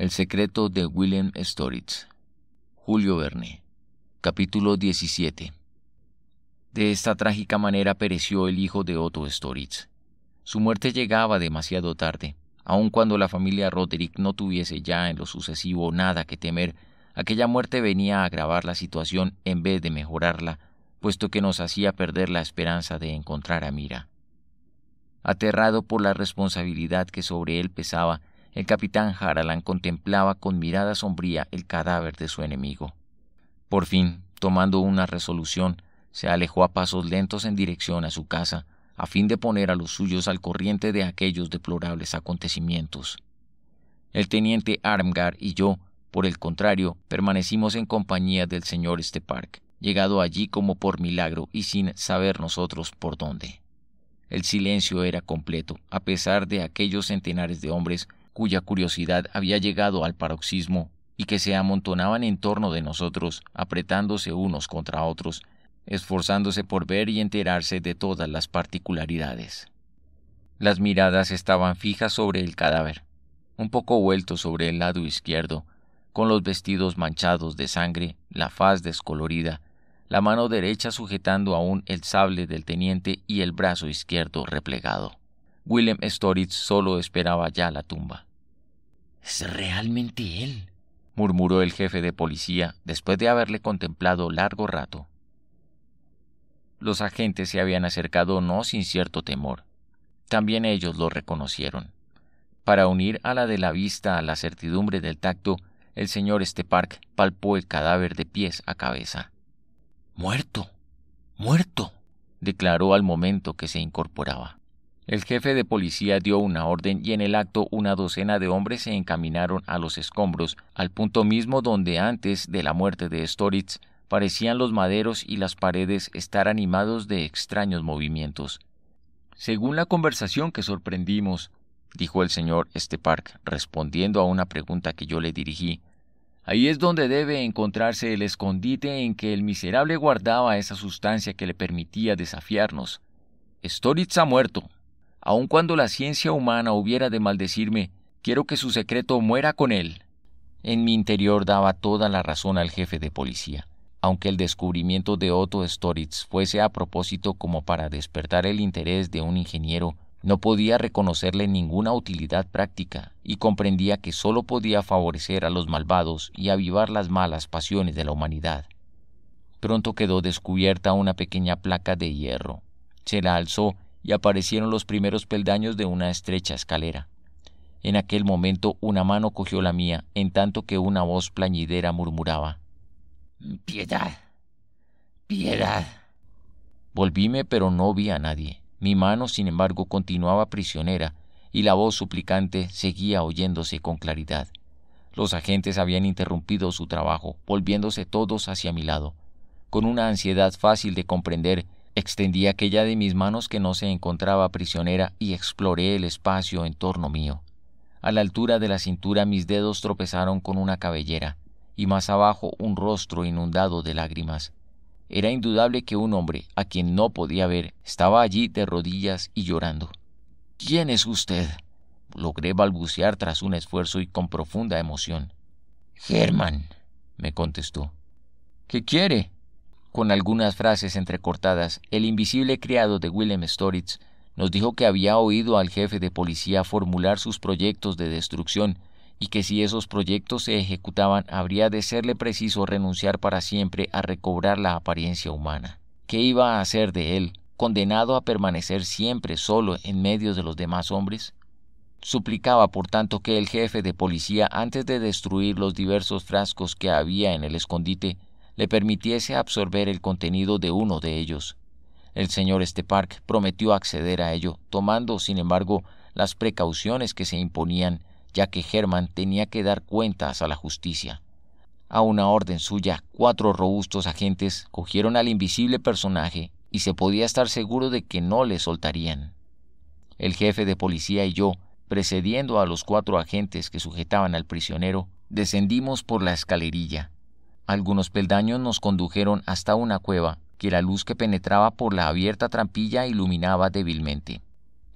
El secreto de William Storitz. Julio Verne. Capítulo 17. De esta trágica manera pereció el hijo de Otto Storitz. Su muerte llegaba demasiado tarde, aun cuando la familia Roderick no tuviese ya en lo sucesivo nada que temer, aquella muerte venía a agravar la situación en vez de mejorarla, puesto que nos hacía perder la esperanza de encontrar a Mira. Aterrado por la responsabilidad que sobre él pesaba, el capitán Haralan contemplaba con mirada sombría el cadáver de su enemigo. Por fin, tomando una resolución, se alejó a pasos lentos en dirección a su casa, a fin de poner a los suyos al corriente de aquellos deplorables acontecimientos. El teniente Armgar y yo, por el contrario, permanecimos en compañía del señor Stepark, llegado allí como por milagro y sin saber nosotros por dónde. El silencio era completo, a pesar de aquellos centenares de hombres cuya curiosidad había llegado al paroxismo y que se amontonaban en torno de nosotros, apretándose unos contra otros, esforzándose por ver y enterarse de todas las particularidades. Las miradas estaban fijas sobre el cadáver, un poco vuelto sobre el lado izquierdo, con los vestidos manchados de sangre, la faz descolorida, la mano derecha sujetando aún el sable del teniente y el brazo izquierdo replegado. Willem Storitz solo esperaba ya la tumba. ¿Es realmente él? murmuró el jefe de policía después de haberle contemplado largo rato. Los agentes se habían acercado no sin cierto temor. También ellos lo reconocieron. Para unir a la de la vista a la certidumbre del tacto, el señor Stepark palpó el cadáver de pies a cabeza. Muerto. muerto. declaró al momento que se incorporaba. El jefe de policía dio una orden y en el acto una docena de hombres se encaminaron a los escombros, al punto mismo donde antes de la muerte de Storitz parecían los maderos y las paredes estar animados de extraños movimientos. Según la conversación que sorprendimos, dijo el señor Estepark, respondiendo a una pregunta que yo le dirigí, ahí es donde debe encontrarse el escondite en que el miserable guardaba esa sustancia que le permitía desafiarnos. Storitz ha muerto, aun cuando la ciencia humana hubiera de maldecirme, quiero que su secreto muera con él. En mi interior daba toda la razón al jefe de policía. Aunque el descubrimiento de Otto Storitz fuese a propósito como para despertar el interés de un ingeniero, no podía reconocerle ninguna utilidad práctica y comprendía que sólo podía favorecer a los malvados y avivar las malas pasiones de la humanidad. Pronto quedó descubierta una pequeña placa de hierro. Se la alzó y aparecieron los primeros peldaños de una estrecha escalera. En aquel momento una mano cogió la mía, en tanto que una voz plañidera murmuraba Piedad. Piedad. Volvíme, pero no vi a nadie. Mi mano, sin embargo, continuaba prisionera, y la voz suplicante seguía oyéndose con claridad. Los agentes habían interrumpido su trabajo, volviéndose todos hacia mi lado. Con una ansiedad fácil de comprender, Extendí aquella de mis manos que no se encontraba prisionera y exploré el espacio en torno mío. A la altura de la cintura mis dedos tropezaron con una cabellera, y más abajo un rostro inundado de lágrimas. Era indudable que un hombre, a quien no podía ver, estaba allí de rodillas y llorando. ¿Quién es usted? logré balbucear tras un esfuerzo y con profunda emoción. Germán, me contestó. ¿Qué quiere? Con algunas frases entrecortadas, el invisible criado de Willem Storitz nos dijo que había oído al jefe de policía formular sus proyectos de destrucción y que si esos proyectos se ejecutaban habría de serle preciso renunciar para siempre a recobrar la apariencia humana. ¿Qué iba a hacer de él, condenado a permanecer siempre solo en medio de los demás hombres? Suplicaba, por tanto, que el jefe de policía, antes de destruir los diversos frascos que había en el escondite, le permitiese absorber el contenido de uno de ellos. El señor Estepark prometió acceder a ello, tomando, sin embargo, las precauciones que se imponían, ya que Herman tenía que dar cuentas a la justicia. A una orden suya, cuatro robustos agentes cogieron al invisible personaje y se podía estar seguro de que no le soltarían. El jefe de policía y yo, precediendo a los cuatro agentes que sujetaban al prisionero, descendimos por la escalerilla, algunos peldaños nos condujeron hasta una cueva, que la luz que penetraba por la abierta trampilla iluminaba débilmente.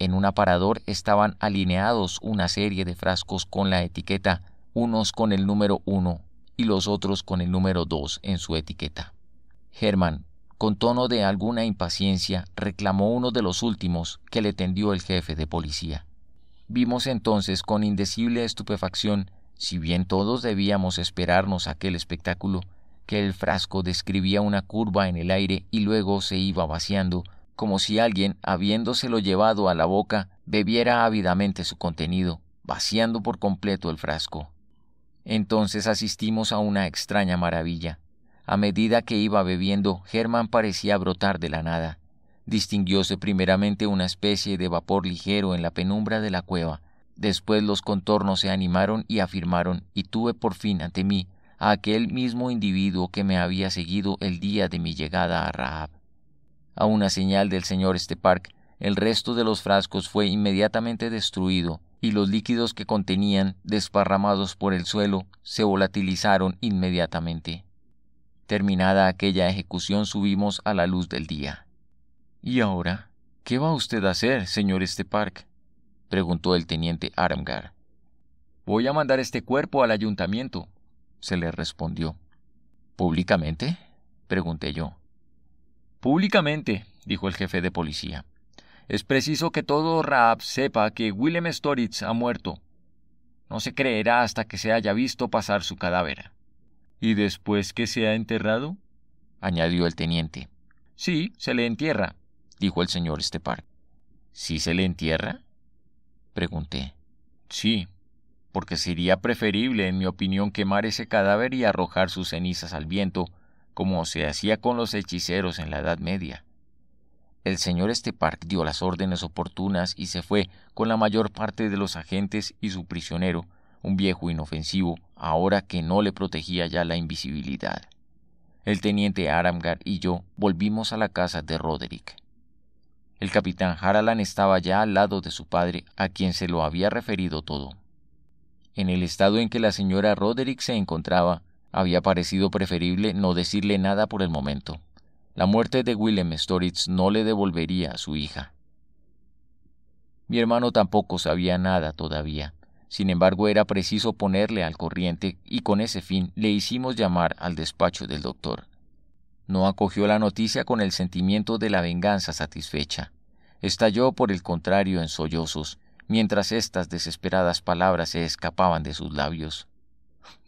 En un aparador estaban alineados una serie de frascos con la etiqueta, unos con el número 1 y los otros con el número 2 en su etiqueta. Germán, con tono de alguna impaciencia, reclamó uno de los últimos que le tendió el jefe de policía. Vimos entonces con indecible estupefacción si bien todos debíamos esperarnos aquel espectáculo, que el frasco describía una curva en el aire y luego se iba vaciando, como si alguien, habiéndoselo llevado a la boca, bebiera ávidamente su contenido, vaciando por completo el frasco. Entonces asistimos a una extraña maravilla. A medida que iba bebiendo, Germán parecía brotar de la nada. Distinguióse primeramente una especie de vapor ligero en la penumbra de la cueva, Después los contornos se animaron y afirmaron, y tuve por fin ante mí a aquel mismo individuo que me había seguido el día de mi llegada a Rahab. A una señal del señor Stepark, el resto de los frascos fue inmediatamente destruido, y los líquidos que contenían, desparramados por el suelo, se volatilizaron inmediatamente. Terminada aquella ejecución subimos a la luz del día. ¿Y ahora? ¿Qué va usted a hacer, señor Stepark? preguntó el teniente Aramgar. Voy a mandar este cuerpo al ayuntamiento, se le respondió. ¿Públicamente? pregunté yo. Públicamente, dijo el jefe de policía. Es preciso que todo Raab sepa que Willem Storitz ha muerto. No se creerá hasta que se haya visto pasar su cadáver. ¿Y después que se ha enterrado? añadió el teniente. Sí, se le entierra, dijo el señor Estepar. ¿Sí se le entierra? Pregunté. Sí, porque sería preferible, en mi opinión, quemar ese cadáver y arrojar sus cenizas al viento, como se hacía con los hechiceros en la Edad Media. El señor Estepark dio las órdenes oportunas y se fue con la mayor parte de los agentes y su prisionero, un viejo inofensivo, ahora que no le protegía ya la invisibilidad. El teniente Aramgar y yo volvimos a la casa de Roderick. El capitán Haralan estaba ya al lado de su padre, a quien se lo había referido todo. En el estado en que la señora Roderick se encontraba, había parecido preferible no decirle nada por el momento. La muerte de Willem Storitz no le devolvería a su hija. Mi hermano tampoco sabía nada todavía. Sin embargo, era preciso ponerle al corriente y con ese fin le hicimos llamar al despacho del doctor. No acogió la noticia con el sentimiento de la venganza satisfecha. Estalló, por el contrario, en sollozos, mientras estas desesperadas palabras se escapaban de sus labios.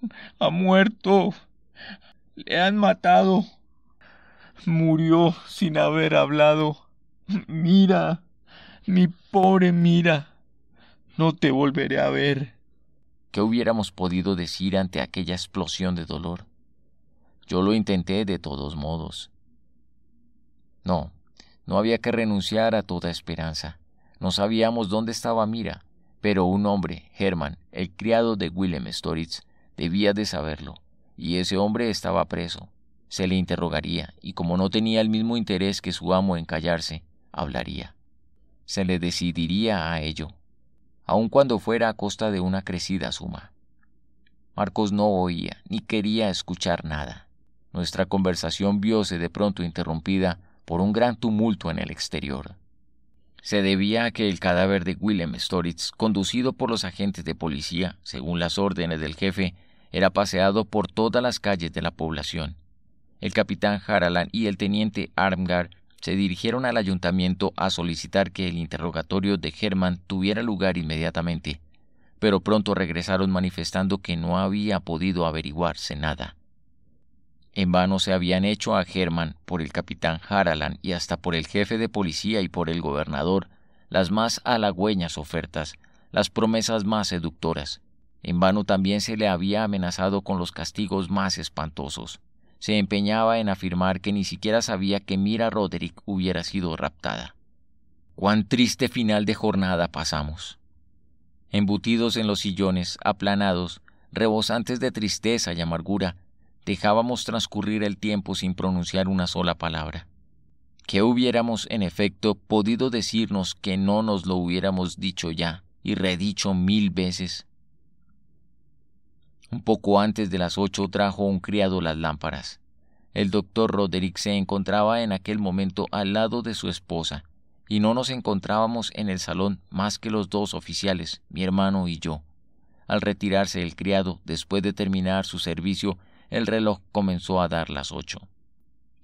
Ha muerto. Le han matado. Murió sin haber hablado. Mira, mi pobre mira. No te volveré a ver. ¿Qué hubiéramos podido decir ante aquella explosión de dolor? Yo lo intenté de todos modos. No, no había que renunciar a toda esperanza. No sabíamos dónde estaba Mira, pero un hombre, Herman, el criado de Willem Storitz, debía de saberlo, y ese hombre estaba preso. Se le interrogaría, y como no tenía el mismo interés que su amo en callarse, hablaría. Se le decidiría a ello, aun cuando fuera a costa de una crecida suma. Marcos no oía ni quería escuchar nada. Nuestra conversación viose de pronto interrumpida por un gran tumulto en el exterior. Se debía a que el cadáver de Willem Storitz, conducido por los agentes de policía, según las órdenes del jefe, era paseado por todas las calles de la población. El capitán Haralan y el teniente Armgar se dirigieron al ayuntamiento a solicitar que el interrogatorio de Herman tuviera lugar inmediatamente, pero pronto regresaron manifestando que no había podido averiguarse nada. En vano se habían hecho a Herman, por el capitán Haralan y hasta por el jefe de policía y por el gobernador las más halagüeñas ofertas, las promesas más seductoras. En vano también se le había amenazado con los castigos más espantosos. Se empeñaba en afirmar que ni siquiera sabía que Mira Roderick hubiera sido raptada. Cuán triste final de jornada pasamos. Embutidos en los sillones, aplanados, rebosantes de tristeza y amargura, dejábamos transcurrir el tiempo sin pronunciar una sola palabra. Que hubiéramos, en efecto, podido decirnos que no nos lo hubiéramos dicho ya y redicho mil veces? Un poco antes de las ocho trajo un criado las lámparas. El doctor Roderick se encontraba en aquel momento al lado de su esposa, y no nos encontrábamos en el salón más que los dos oficiales, mi hermano y yo. Al retirarse el criado, después de terminar su servicio, el reloj comenzó a dar las ocho.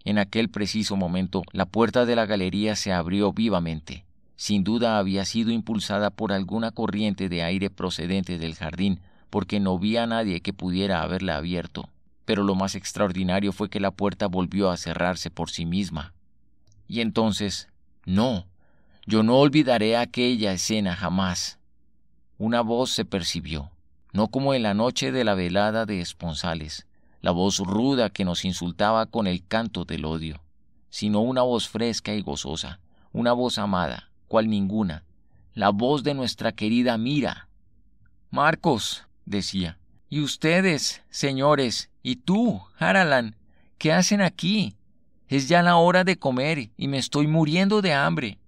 En aquel preciso momento, la puerta de la galería se abrió vivamente. Sin duda había sido impulsada por alguna corriente de aire procedente del jardín, porque no vi a nadie que pudiera haberla abierto. Pero lo más extraordinario fue que la puerta volvió a cerrarse por sí misma. Y entonces, no, yo no olvidaré aquella escena jamás. Una voz se percibió, no como en la noche de la velada de Esponsales, la voz ruda que nos insultaba con el canto del odio, sino una voz fresca y gozosa, una voz amada, cual ninguna, la voz de nuestra querida Mira. Marcos, decía, y ustedes, señores, y tú, Haralan, ¿qué hacen aquí? Es ya la hora de comer y me estoy muriendo de hambre.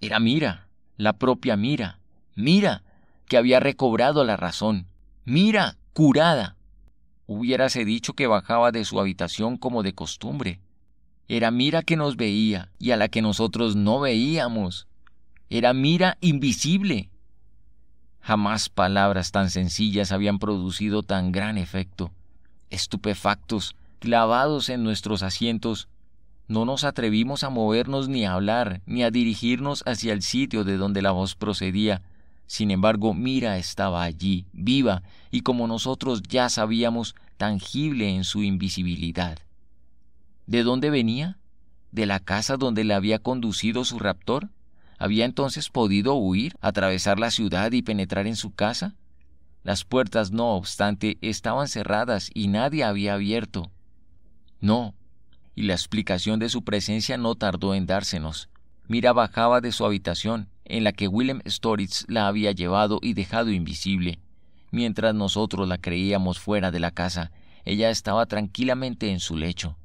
Era Mira, la propia Mira, Mira, que había recobrado la razón, Mira, curada, Hubiérase dicho que bajaba de su habitación como de costumbre. Era mira que nos veía y a la que nosotros no veíamos. Era mira invisible. Jamás palabras tan sencillas habían producido tan gran efecto. Estupefactos, clavados en nuestros asientos, no nos atrevimos a movernos ni a hablar, ni a dirigirnos hacia el sitio de donde la voz procedía, sin embargo, Mira estaba allí, viva, y como nosotros ya sabíamos, tangible en su invisibilidad. ¿De dónde venía? ¿De la casa donde le había conducido su raptor? ¿Había entonces podido huir, atravesar la ciudad y penetrar en su casa? Las puertas, no obstante, estaban cerradas y nadie había abierto. No, y la explicación de su presencia no tardó en dársenos. Mira bajaba de su habitación, en la que Willem Storitz la había llevado y dejado invisible. Mientras nosotros la creíamos fuera de la casa, ella estaba tranquilamente en su lecho.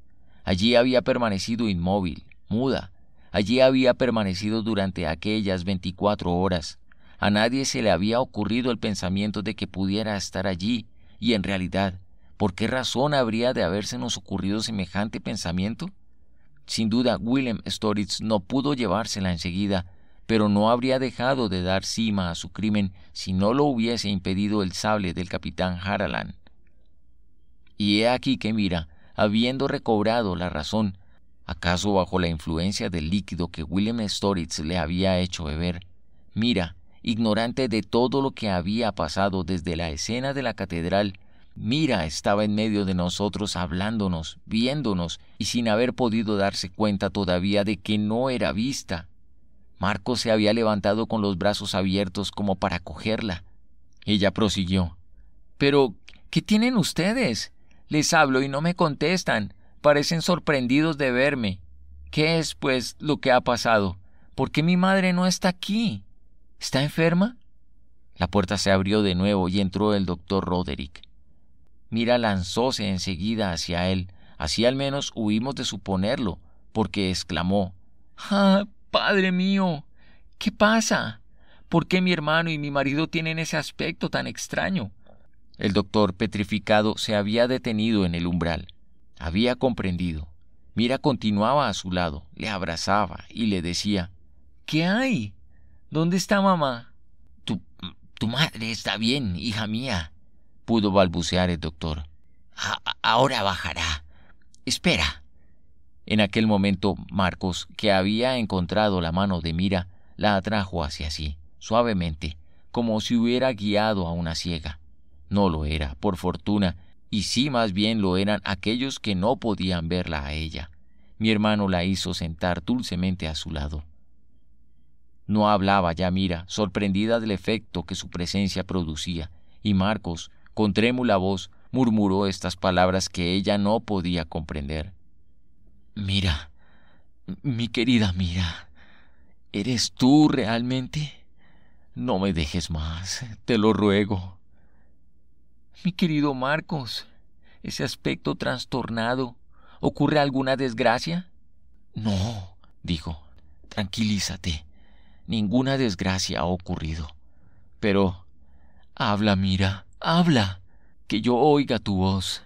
Allí había permanecido inmóvil, muda. Allí había permanecido durante aquellas veinticuatro horas. A nadie se le había ocurrido el pensamiento de que pudiera estar allí, y en realidad, ¿por qué razón habría de nos ocurrido semejante pensamiento? Sin duda, Willem Storitz no pudo llevársela enseguida, pero no habría dejado de dar cima a su crimen si no lo hubiese impedido el sable del capitán Haralan. Y he aquí que mira, habiendo recobrado la razón, acaso bajo la influencia del líquido que William Storitz le había hecho beber, mira, ignorante de todo lo que había pasado desde la escena de la catedral, mira, estaba en medio de nosotros hablándonos, viéndonos, y sin haber podido darse cuenta todavía de que no era vista, Marco se había levantado con los brazos abiertos como para cogerla. Ella prosiguió. Pero, ¿qué tienen ustedes? Les hablo y no me contestan. Parecen sorprendidos de verme. ¿Qué es, pues, lo que ha pasado? ¿Por qué mi madre no está aquí? ¿Está enferma? La puerta se abrió de nuevo y entró el doctor Roderick. Mira lanzóse enseguida hacia él. Así al menos huimos de suponerlo, porque exclamó Ah, Padre mío, ¿qué pasa? ¿Por qué mi hermano y mi marido tienen ese aspecto tan extraño? El doctor petrificado se había detenido en el umbral. Había comprendido. Mira continuaba a su lado, le abrazaba y le decía ¿Qué hay? ¿Dónde está mamá? Tu, madre está bien, hija mía, pudo balbucear el doctor. ahora bajará. Espera. En aquel momento, Marcos, que había encontrado la mano de Mira, la atrajo hacia sí, suavemente, como si hubiera guiado a una ciega. No lo era, por fortuna, y sí más bien lo eran aquellos que no podían verla a ella. Mi hermano la hizo sentar dulcemente a su lado. No hablaba ya Mira, sorprendida del efecto que su presencia producía, y Marcos, con trémula voz, murmuró estas palabras que ella no podía comprender. Mira, mi querida Mira, ¿eres tú realmente? No me dejes más, te lo ruego. Mi querido Marcos, ese aspecto trastornado, ¿ocurre alguna desgracia? No, dijo, tranquilízate, ninguna desgracia ha ocurrido. Pero... habla, mira, habla, que yo oiga tu voz.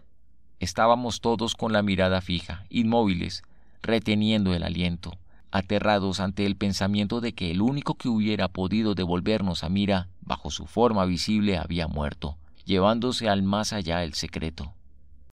Estábamos todos con la mirada fija, inmóviles, reteniendo el aliento, aterrados ante el pensamiento de que el único que hubiera podido devolvernos a Mira, bajo su forma visible, había muerto, llevándose al más allá el secreto.